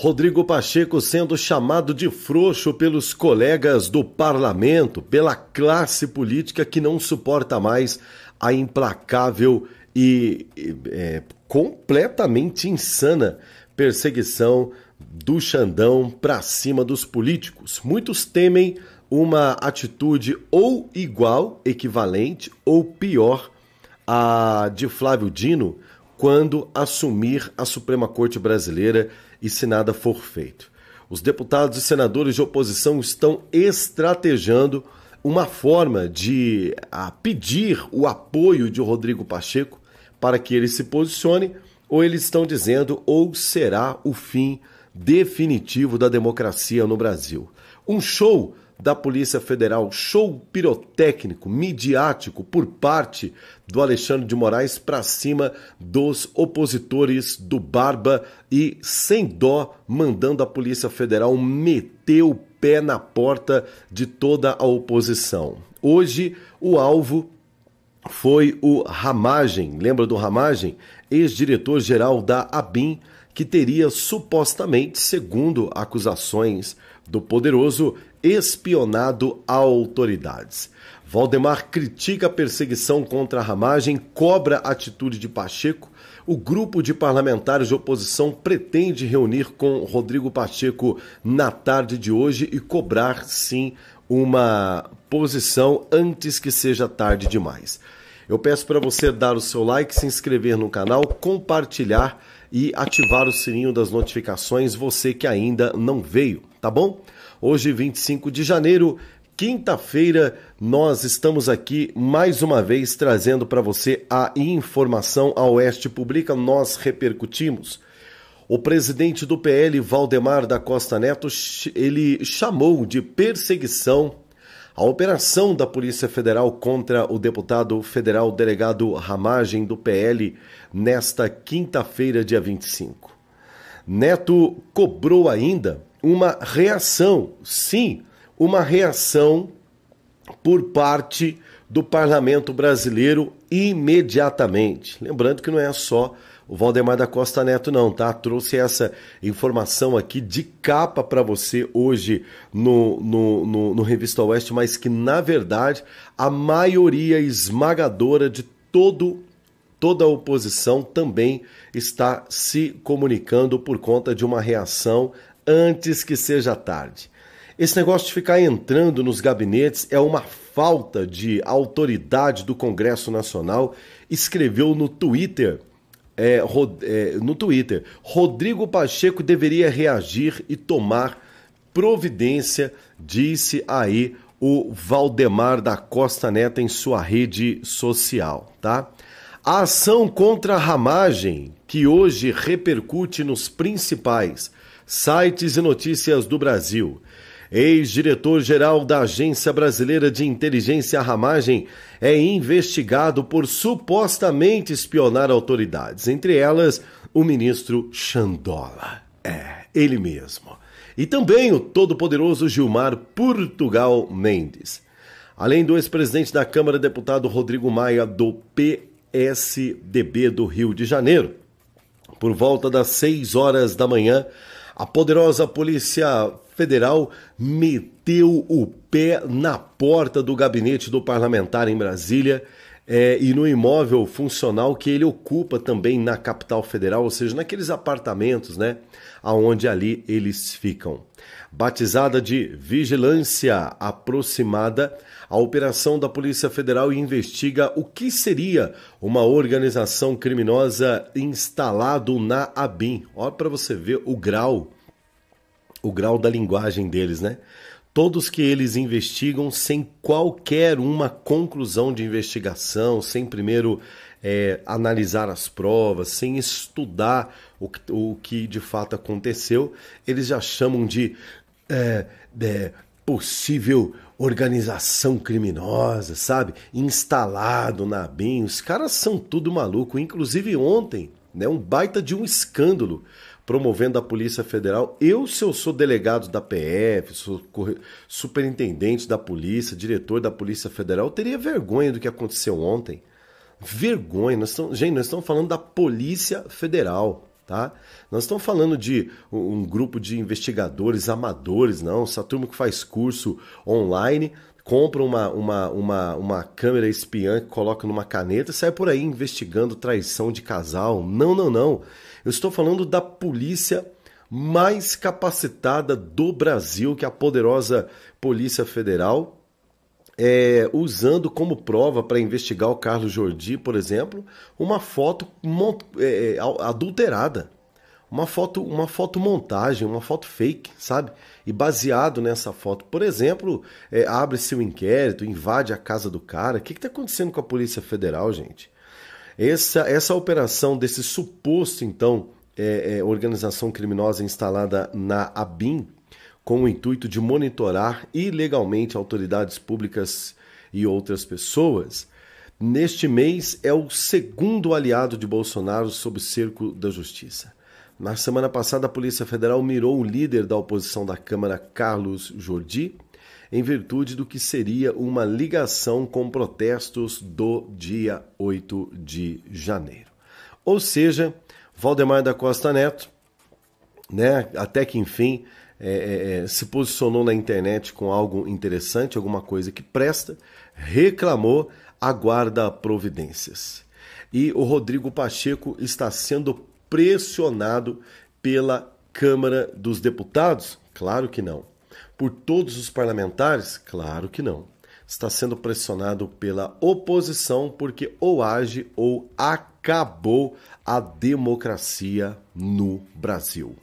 Rodrigo Pacheco sendo chamado de frouxo pelos colegas do parlamento, pela classe política que não suporta mais a implacável e é, completamente insana perseguição do Xandão para cima dos políticos. Muitos temem uma atitude ou igual, equivalente ou pior à de Flávio Dino quando assumir a Suprema Corte Brasileira e se nada for feito. Os deputados e senadores de oposição estão estrategando uma forma de ah, pedir o apoio de Rodrigo Pacheco para que ele se posicione, ou eles estão dizendo ou será o fim definitivo da democracia no Brasil. Um show da Polícia Federal, show pirotécnico, midiático por parte do Alexandre de Moraes para cima dos opositores do Barba e sem dó mandando a Polícia Federal meter o pé na porta de toda a oposição. Hoje, o alvo foi o Ramagem, lembra do Ramagem? Ex-diretor-geral da ABIN, que teria supostamente, segundo acusações do poderoso, espionado a autoridades. Valdemar critica a perseguição contra a ramagem, cobra a atitude de Pacheco. O grupo de parlamentares de oposição pretende reunir com Rodrigo Pacheco na tarde de hoje e cobrar, sim, uma posição antes que seja tarde demais. Eu peço para você dar o seu like, se inscrever no canal, compartilhar e ativar o sininho das notificações, você que ainda não veio tá bom? Hoje, 25 de janeiro, quinta-feira, nós estamos aqui mais uma vez trazendo para você a informação. A Oeste Publica, nós repercutimos. O presidente do PL, Valdemar da Costa Neto, ele chamou de perseguição a operação da Polícia Federal contra o deputado federal delegado Ramagem do PL nesta quinta-feira, dia 25. Neto cobrou ainda uma reação, sim, uma reação por parte do parlamento brasileiro imediatamente. Lembrando que não é só o Valdemar da Costa Neto, não, tá? Trouxe essa informação aqui de capa para você hoje no, no, no, no Revista Oeste, mas que na verdade a maioria esmagadora de todo toda a oposição também está se comunicando por conta de uma reação antes que seja tarde. Esse negócio de ficar entrando nos gabinetes é uma falta de autoridade do Congresso Nacional, escreveu no Twitter. É, é, no Twitter, Rodrigo Pacheco deveria reagir e tomar providência, disse aí o Valdemar da Costa Neto em sua rede social, tá? A ação contra a ramagem, que hoje repercute nos principais sites e notícias do Brasil. Ex-diretor-geral da Agência Brasileira de Inteligência Ramagem é investigado por supostamente espionar autoridades, entre elas o ministro Xandola. É, ele mesmo. E também o todo-poderoso Gilmar Portugal Mendes. Além do ex-presidente da Câmara, deputado Rodrigo Maia, do PSDB do Rio de Janeiro. Por volta das 6 horas da manhã, a poderosa Polícia Federal meteu o pé na porta do gabinete do parlamentar em Brasília é, e no imóvel funcional que ele ocupa também na capital federal, ou seja, naqueles apartamentos, né, aonde ali eles ficam. Batizada de Vigilância Aproximada, a operação da Polícia Federal investiga o que seria uma organização criminosa instalado na ABIN. Olha para você ver o grau, o grau da linguagem deles, né? Todos que eles investigam sem qualquer uma conclusão de investigação, sem primeiro é, analisar as provas, sem estudar o, o que de fato aconteceu, eles já chamam de é, é possível organização criminosa, sabe? Instalado na BIM, os caras são tudo maluco. Inclusive ontem, né, um baita de um escândalo promovendo a Polícia Federal. Eu, se eu sou delegado da PF, sou superintendente da polícia, diretor da Polícia Federal, teria vergonha do que aconteceu ontem. Vergonha. Nós estamos, gente, nós estamos falando da Polícia Federal. Tá? Nós estamos falando de um grupo de investigadores amadores, não. Essa turma que faz curso online, compra uma, uma, uma, uma câmera espiã, coloca numa caneta e sai por aí investigando traição de casal. Não, não, não. Eu estou falando da polícia mais capacitada do Brasil, que é a poderosa Polícia Federal, é, usando como prova para investigar o Carlos Jordi, por exemplo, uma foto é, é adulterada. Uma foto, uma foto montagem, uma foto fake, sabe? E baseado nessa foto, por exemplo, é, abre-se o inquérito, invade a casa do cara. O que está acontecendo com a Polícia Federal, gente? Essa, essa operação desse suposto, então, é, é, organização criminosa instalada na ABIN, com o intuito de monitorar ilegalmente autoridades públicas e outras pessoas, neste mês é o segundo aliado de Bolsonaro sob cerco da justiça. Na semana passada, a Polícia Federal mirou o líder da oposição da Câmara, Carlos Jordi, em virtude do que seria uma ligação com protestos do dia 8 de janeiro. Ou seja, Valdemar da Costa Neto, né, até que enfim, é, é, é, se posicionou na internet com algo interessante, alguma coisa que presta, reclamou, aguarda providências. E o Rodrigo Pacheco está sendo pressionado pela Câmara dos Deputados? Claro que não. Por todos os parlamentares? Claro que não. Está sendo pressionado pela oposição porque ou age ou acabou a democracia no Brasil.